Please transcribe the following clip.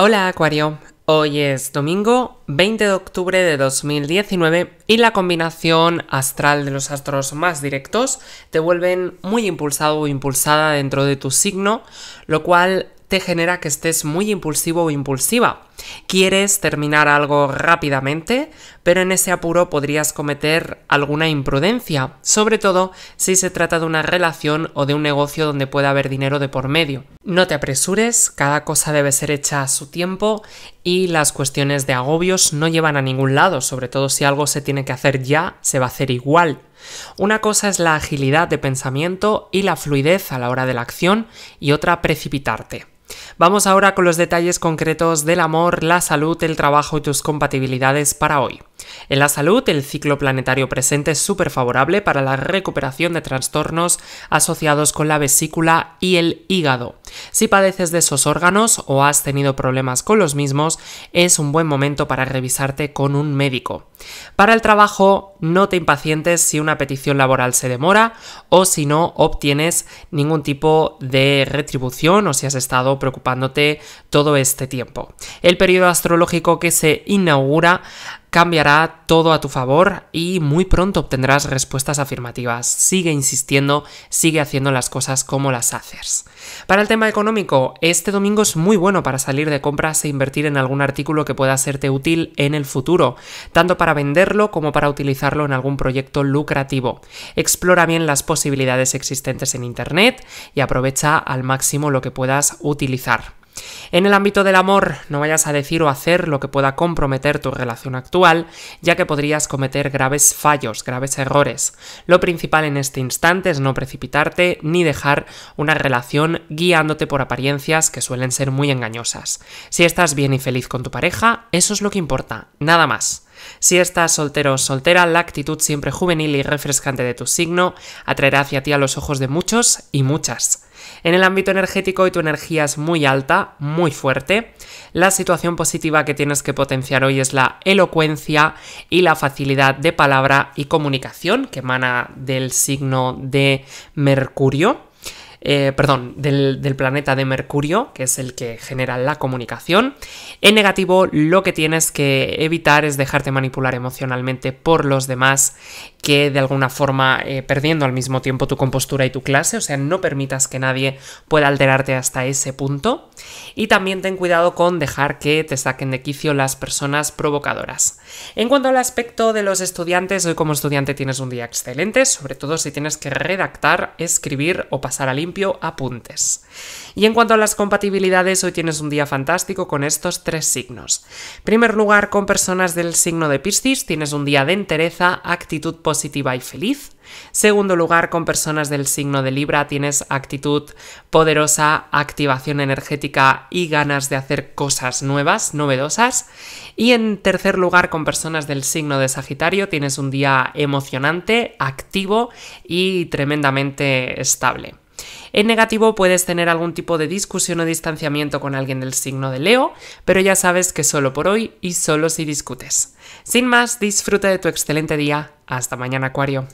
Hola Acuario, hoy es domingo 20 de octubre de 2019 y la combinación astral de los astros más directos te vuelven muy impulsado o impulsada dentro de tu signo, lo cual te genera que estés muy impulsivo o impulsiva. Quieres terminar algo rápidamente, pero en ese apuro podrías cometer alguna imprudencia, sobre todo si se trata de una relación o de un negocio donde pueda haber dinero de por medio. No te apresures, cada cosa debe ser hecha a su tiempo y las cuestiones de agobios no llevan a ningún lado, sobre todo si algo se tiene que hacer ya, se va a hacer igual. Una cosa es la agilidad de pensamiento y la fluidez a la hora de la acción y otra precipitarte. Vamos ahora con los detalles concretos del amor, la salud, el trabajo y tus compatibilidades para hoy. En la salud, el ciclo planetario presente es súper favorable para la recuperación de trastornos asociados con la vesícula y el hígado. Si padeces de esos órganos o has tenido problemas con los mismos, es un buen momento para revisarte con un médico. Para el trabajo, no te impacientes si una petición laboral se demora o si no obtienes ningún tipo de retribución o si has estado preocupándote todo este tiempo. El periodo astrológico que se inaugura cambiará todo a tu favor y muy pronto obtendrás respuestas afirmativas. Sigue insistiendo, sigue haciendo las cosas como las haces. Para el tema económico, este domingo es muy bueno para salir de compras e invertir en algún artículo que pueda serte útil en el futuro, tanto para venderlo como para utilizarlo en algún proyecto lucrativo. Explora bien las posibilidades existentes en Internet y aprovecha al máximo lo que puedas utilizar. En el ámbito del amor, no vayas a decir o hacer lo que pueda comprometer tu relación actual, ya que podrías cometer graves fallos, graves errores. Lo principal en este instante es no precipitarte ni dejar una relación guiándote por apariencias que suelen ser muy engañosas. Si estás bien y feliz con tu pareja, eso es lo que importa, nada más. Si estás soltero o soltera, la actitud siempre juvenil y refrescante de tu signo atraerá hacia ti a los ojos de muchos y muchas. En el ámbito energético y tu energía es muy alta, muy fuerte. La situación positiva que tienes que potenciar hoy es la elocuencia y la facilidad de palabra y comunicación que emana del signo de Mercurio. Eh, perdón, del, planeta de Mercurio, que es el que genera la comunicación. En negativo, lo que tienes que evitar es dejarte manipular emocionalmente por los demás, que de alguna forma eh, perdiendo al mismo tiempo tu compostura y tu clase, o sea, no permitas que nadie pueda alterarte hasta ese punto. Y también ten cuidado con dejar que te saquen de quicio las personas provocadoras. En cuanto al aspecto de los estudiantes, hoy como estudiante tienes un día excelente, sobre todo si tienes que redactar, escribir o pasar al apuntes. Y en cuanto a las compatibilidades, hoy tienes un día fantástico con estos tres signos. En primer lugar, con personas del signo de Piscis, tienes un día de entereza, actitud positiva y feliz. Segundo lugar, con personas del signo de Libra tienes actitud poderosa, activación energética y ganas de hacer cosas nuevas, novedosas. Y en tercer lugar, con personas del signo de Sagitario tienes un día emocionante, activo y tremendamente estable. En negativo puedes tener algún tipo de discusión o distanciamiento con alguien del signo de Leo, pero ya sabes que solo por hoy y solo si discutes. Sin más, disfruta de tu excelente día. Hasta mañana, Acuario.